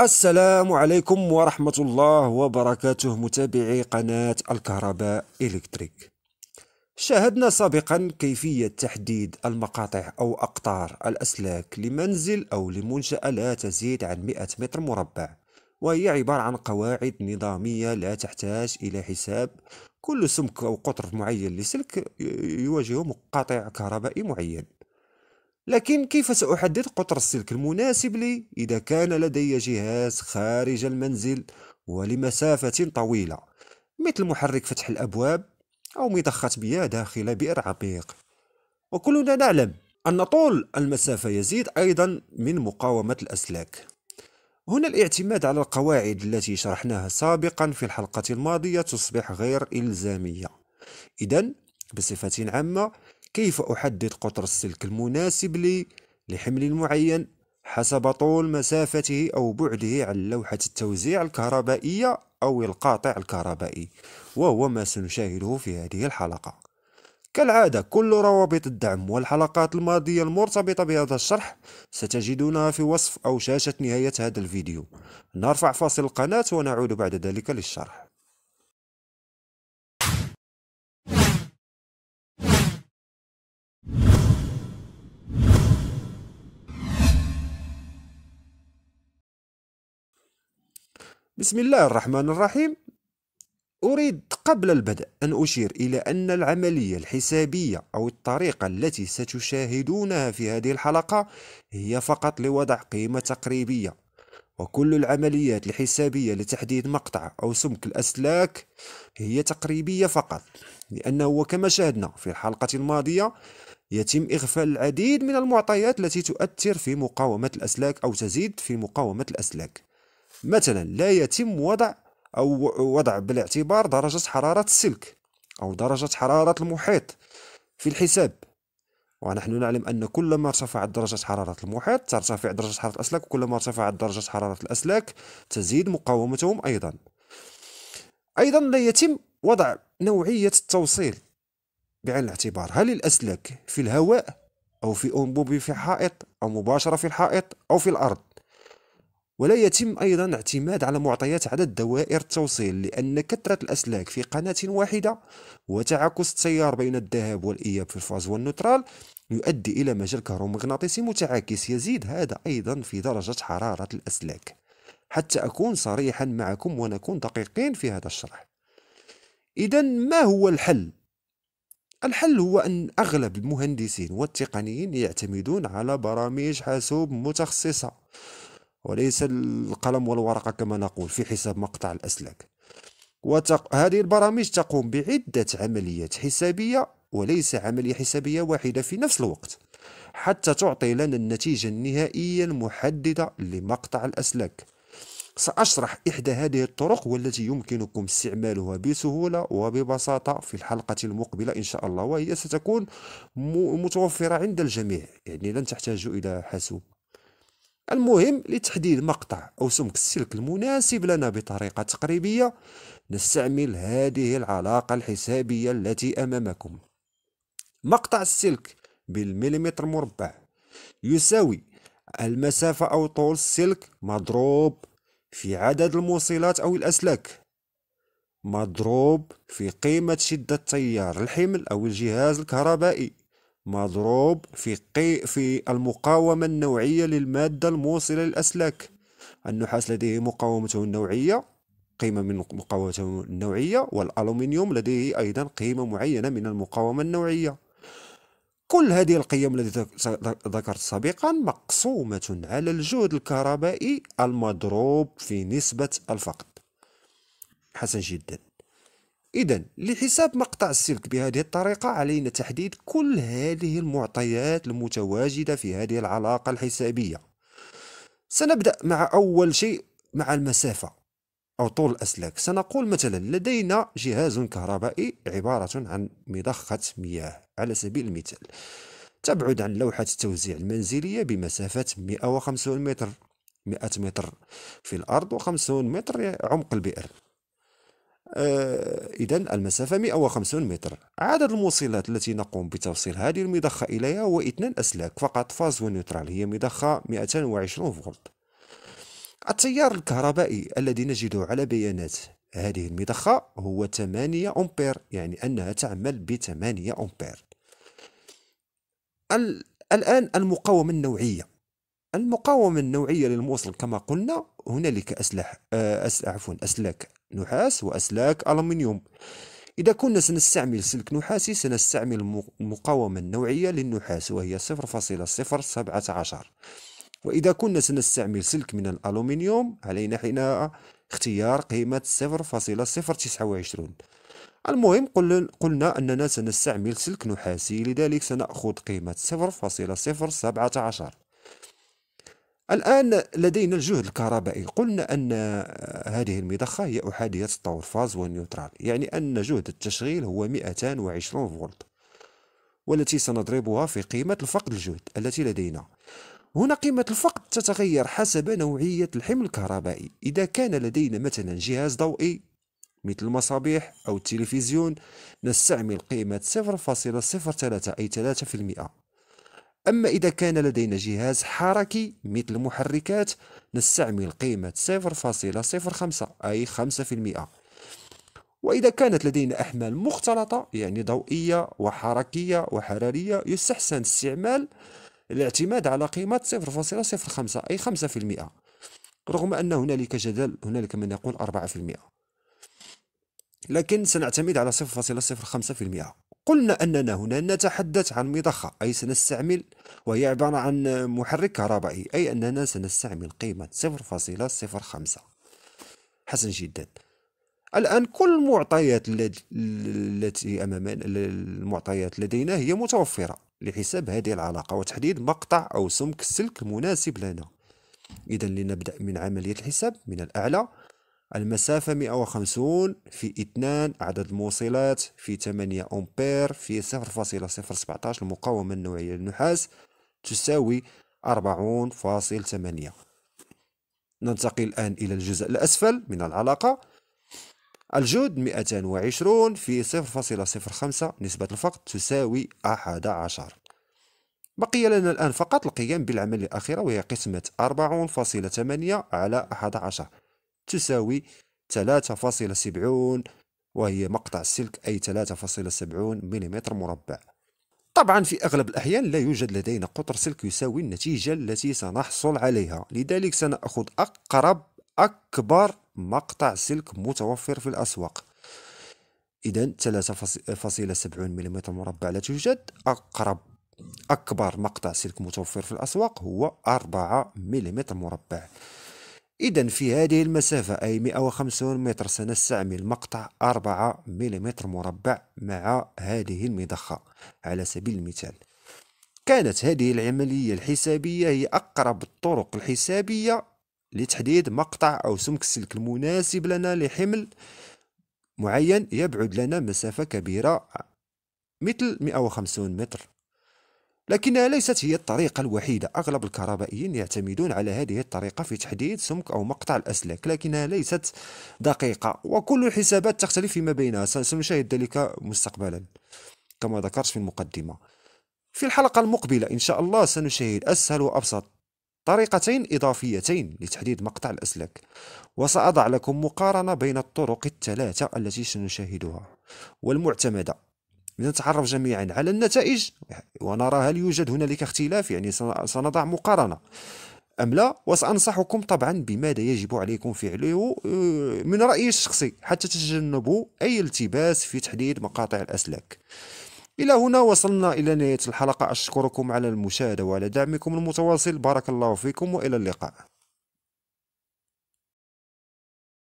السلام عليكم ورحمة الله وبركاته متابعي قناة الكهرباء إلكتريك شاهدنا سابقا كيفية تحديد المقاطع أو أقطار الأسلاك لمنزل أو لمنشأة لا تزيد عن 100 متر مربع وهي عبارة عن قواعد نظامية لا تحتاج إلى حساب كل سمك أو قطر معين لسلك يواجه مقاطع كهربائي معين لكن كيف سأحدد قطر السلك المناسب لي إذا كان لدي جهاز خارج المنزل ولمسافة طويلة مثل محرك فتح الأبواب أو مضخة مياه داخل بئر عميق وكلنا نعلم أن طول المسافة يزيد أيضا من مقاومة الأسلاك هنا الاعتماد على القواعد التي شرحناها سابقا في الحلقة الماضية تصبح غير إلزامية إذا بصفة عامة كيف أحدد قطر السلك المناسب لي لحمل معين حسب طول مسافته أو بعده عن لوحة التوزيع الكهربائية أو القاطع الكهربائي وهو ما سنشاهده في هذه الحلقة كالعادة كل روابط الدعم والحلقات الماضية المرتبطة بهذا الشرح ستجدونها في وصف أو شاشة نهاية هذا الفيديو نرفع فاصل القناة ونعود بعد ذلك للشرح بسم الله الرحمن الرحيم أريد قبل البدء أن أشير إلى أن العملية الحسابية أو الطريقة التي ستشاهدونها في هذه الحلقة هي فقط لوضع قيمة تقريبية وكل العمليات الحسابية لتحديد مقطع أو سمك الأسلاك هي تقريبية فقط لأنه كما شاهدنا في الحلقة الماضية يتم إغفال العديد من المعطيات التي تؤثر في مقاومة الأسلاك أو تزيد في مقاومة الأسلاك مثلا لا يتم وضع أو وضع بالاعتبار درجة حرارة السلك أو درجة حرارة المحيط في الحساب ونحن نعلم أن كلما ارتفعت درجة حرارة المحيط ترتفع درجة حرارة الأسلاك وكلما ارتفعت درجة حرارة الأسلاك تزيد مقاومتهم أيضا أيضا لا يتم وضع نوعية التوصيل بعين الاعتبار هل الأسلاك في الهواء أو في أنبوب في حائط أو مباشرة في الحائط أو في الأرض ولا يتم أيضا اعتماد على معطيات عدد دوائر التوصيل لأن كثرة الأسلاك في قناة واحدة وتعاكس التيار بين الذهاب والإياب في الفاز والنيوترال يؤدي إلى مجال كهرومغناطيسي متعاكس يزيد هذا أيضا في درجة حرارة الأسلاك حتى أكون صريحا معكم ونكون دقيقين في هذا الشرح إذا ما هو الحل؟ الحل هو أن أغلب المهندسين والتقنيين يعتمدون على برامج حاسوب متخصصة وليس القلم والورقة كما نقول في حساب مقطع الأسلاك وتق... هذه البرامج تقوم بعدة عمليات حسابية وليس عملية حسابية واحدة في نفس الوقت حتى تعطي لنا النتيجة النهائية المحددة لمقطع الأسلاك سأشرح إحدى هذه الطرق والتي يمكنكم استعمالها بسهولة وببساطة في الحلقة المقبلة إن شاء الله وهي ستكون متوفرة عند الجميع يعني لن تحتاجوا إلى حاسوب المهم لتحديد مقطع أو سمك السلك المناسب لنا بطريقة تقريبية نستعمل هذه العلاقة الحسابية التي أمامكم مقطع السلك بالمليمتر مربع يساوي المسافة أو طول السلك مضروب في عدد الموصلات أو الأسلاك مضروب في قيمة شدة تيار الحمل أو الجهاز الكهربائي مضروب في, قي في المقاومة النوعية للمادة الموصلة للأسلاك النحاس لديه مقاومته النوعية قيمة من مقاومته النوعية والألومنيوم لديه أيضا قيمة معينة من المقاومة النوعية كل هذه القيم التي ذكرت سابقا مقسومة على الجهد الكهربائي المضروب في نسبة الفقد حسن جدا إذا لحساب مقطع السلك بهذه الطريقة علينا تحديد كل هذه المعطيات المتواجدة في هذه العلاقة الحسابية سنبدأ مع أول شيء مع المسافة أو طول الأسلاك سنقول مثلا لدينا جهاز كهربائي عبارة عن مضخة مياه على سبيل المثال تبعد عن لوحة التوزيع المنزلية بمسافة 150 متر 100 متر في الأرض و50 متر عمق البئر آه، إذا المسافة 150 متر عدد الموصلات التي نقوم بتوصيل هذه المضخة إليها هو اثنان أسلاك فقط فاز ونيوترال هي مضخة 220 فولت التيار الكهربائي الذي نجده على بيانات هذه المضخة هو 8 أمبير يعني أنها تعمل ب 8 أمبير الآن المقاومة النوعية المقاومة النوعية للموصل كما قلنا هنالك أسلح آه، أس عفوا أسلاك نحاس وأسلاك ألمنيوم إذا كنا سنستعمل سلك نحاسي سنستعمل المقاومة النوعية للنحاس وهي 0.017 وإذا كنا سنستعمل سلك من الألومنيوم علينا حينها اختيار قيمة 0.029 المهم قلنا أننا سنستعمل سلك نحاسي لذلك سنأخذ قيمة 0.017 الآن لدينا الجهد الكهربائي قلنا أن آه، هذه المضخة هي أحادية الطور فاز والنيوترال يعني أن جهد التشغيل هو 220 فولت والتي سنضربها في قيمة الفقد الجهد التي لدينا هنا قيمة الفقد تتغير حسب نوعية الحمل الكهربائي إذا كان لدينا مثلا جهاز ضوئي مثل المصابيح أو التلفزيون نستعمل قيمة 0.03 أي 3% أما إذا كان لدينا جهاز حركي مثل المحركات نستعمل قيمة 0.05 أي 5% وإذا كانت لدينا أحمال مختلطة يعني ضوئية وحركية وحرارية يستحسن استعمال الاعتماد على قيمة 0.05 أي 5% رغم أن هنالك جدل هنالك من يقول 4% لكن سنعتمد على 0.05% قلنا أننا هنا نتحدث عن مضخة أي سنستعمل وهي عبارة عن محرك كهربائي أي أننا سنستعمل قيمة 0.05 حسن جدا الآن كل المعطيات التي أمامنا المعطيات لدينا هي متوفرة لحساب هذه العلاقة وتحديد مقطع أو سمك السلك المناسب لنا إذا لنبدأ من عملية الحساب من الأعلى المسافة 150 في 2 عدد الموصلات في 8 أمبير في 0.017 المقاومة النوعية للنحاس تساوي 40.8 ننتقل الآن إلى الجزء الأسفل من العلاقة الجهد 220 في 0.05 نسبة الفقد تساوي 11 بقي لنا الآن فقط القيام بالعملية الأخيرة وهي قسمة 40.8 على 11 تساوي 3.70 وهي مقطع السلك أي 3.70 ملم مربع طبعا في أغلب الأحيان لا يوجد لدينا قطر سلك يساوي النتيجة التي سنحصل عليها لذلك سنأخذ أقرب أكبر مقطع سلك متوفر في الأسواق إذا 3.70 ملم مربع لا توجد أقرب أكبر مقطع سلك متوفر في الأسواق هو 4 ملم مربع إذا في هذه المسافة أي 150 متر سنستعمل مقطع 4 ملم مربع مع هذه المضخة على سبيل المثال كانت هذه العملية الحسابية هي أقرب الطرق الحسابية لتحديد مقطع أو سمك السلك المناسب لنا لحمل معين يبعد لنا مسافة كبيرة مثل 150 متر لكنها ليست هي الطريقة الوحيدة أغلب الكهربائيين يعتمدون على هذه الطريقة في تحديد سمك أو مقطع الأسلاك لكنها ليست دقيقة وكل الحسابات تختلف فيما بينها سنشاهد ذلك مستقبلا كما ذكرت في المقدمة في الحلقة المقبلة إن شاء الله سنشاهد أسهل وأبسط طريقتين إضافيتين لتحديد مقطع الأسلاك وسأضع لكم مقارنة بين الطرق الثلاثة التي سنشاهدها والمعتمدة لنتعرف جميعا على النتائج ونرى هل يوجد هنالك اختلاف يعني سنضع مقارنة أم لا وسأنصحكم طبعا بماذا يجب عليكم فعله آه، من رأيي الشخصي حتى تتجنبوا أي التباس في تحديد مقاطع الأسلاك إلى هنا وصلنا إلى نهاية الحلقة أشكركم على المشاهدة وعلى دعمكم المتواصل بارك الله فيكم وإلى اللقاء